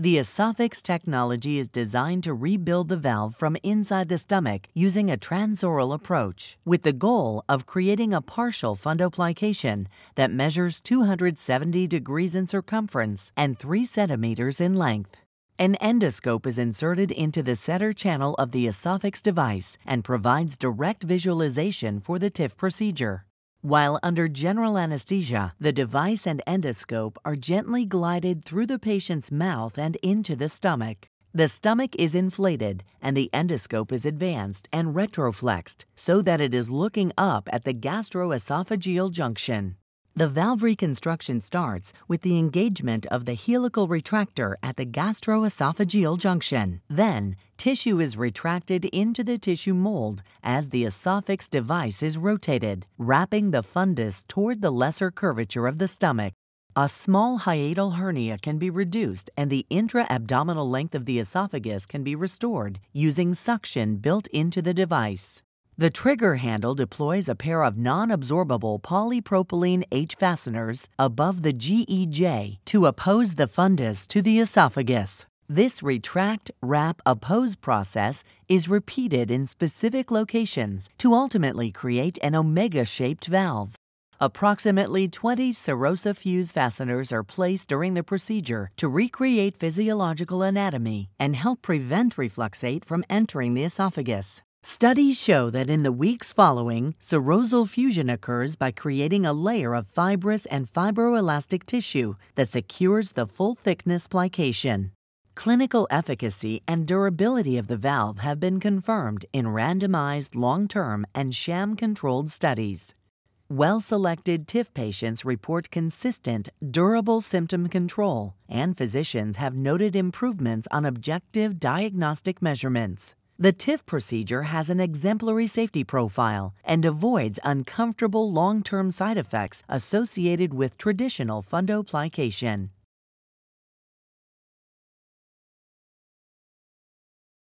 The Esophix technology is designed to rebuild the valve from inside the stomach using a transoral approach, with the goal of creating a partial fundoplication that measures 270 degrees in circumference and 3 centimeters in length. An endoscope is inserted into the setter channel of the Esophix device and provides direct visualization for the TIF procedure. While under general anesthesia, the device and endoscope are gently glided through the patient's mouth and into the stomach. The stomach is inflated and the endoscope is advanced and retroflexed so that it is looking up at the gastroesophageal junction. The valve reconstruction starts with the engagement of the helical retractor at the gastroesophageal junction. Then, tissue is retracted into the tissue mold as the esophagus device is rotated, wrapping the fundus toward the lesser curvature of the stomach. A small hiatal hernia can be reduced and the intra-abdominal length of the esophagus can be restored using suction built into the device. The trigger handle deploys a pair of non-absorbable polypropylene H fasteners above the GEJ to oppose the fundus to the esophagus. This retract, wrap, oppose process is repeated in specific locations to ultimately create an omega-shaped valve. Approximately 20 serosa fuse fasteners are placed during the procedure to recreate physiological anatomy and help prevent refluxate from entering the esophagus. Studies show that in the weeks following, serosal fusion occurs by creating a layer of fibrous and fibroelastic tissue that secures the full thickness plication. Clinical efficacy and durability of the valve have been confirmed in randomized long-term and sham-controlled studies. Well-selected TIF patients report consistent, durable symptom control, and physicians have noted improvements on objective diagnostic measurements. The TIF procedure has an exemplary safety profile and avoids uncomfortable long-term side effects associated with traditional fundoplication.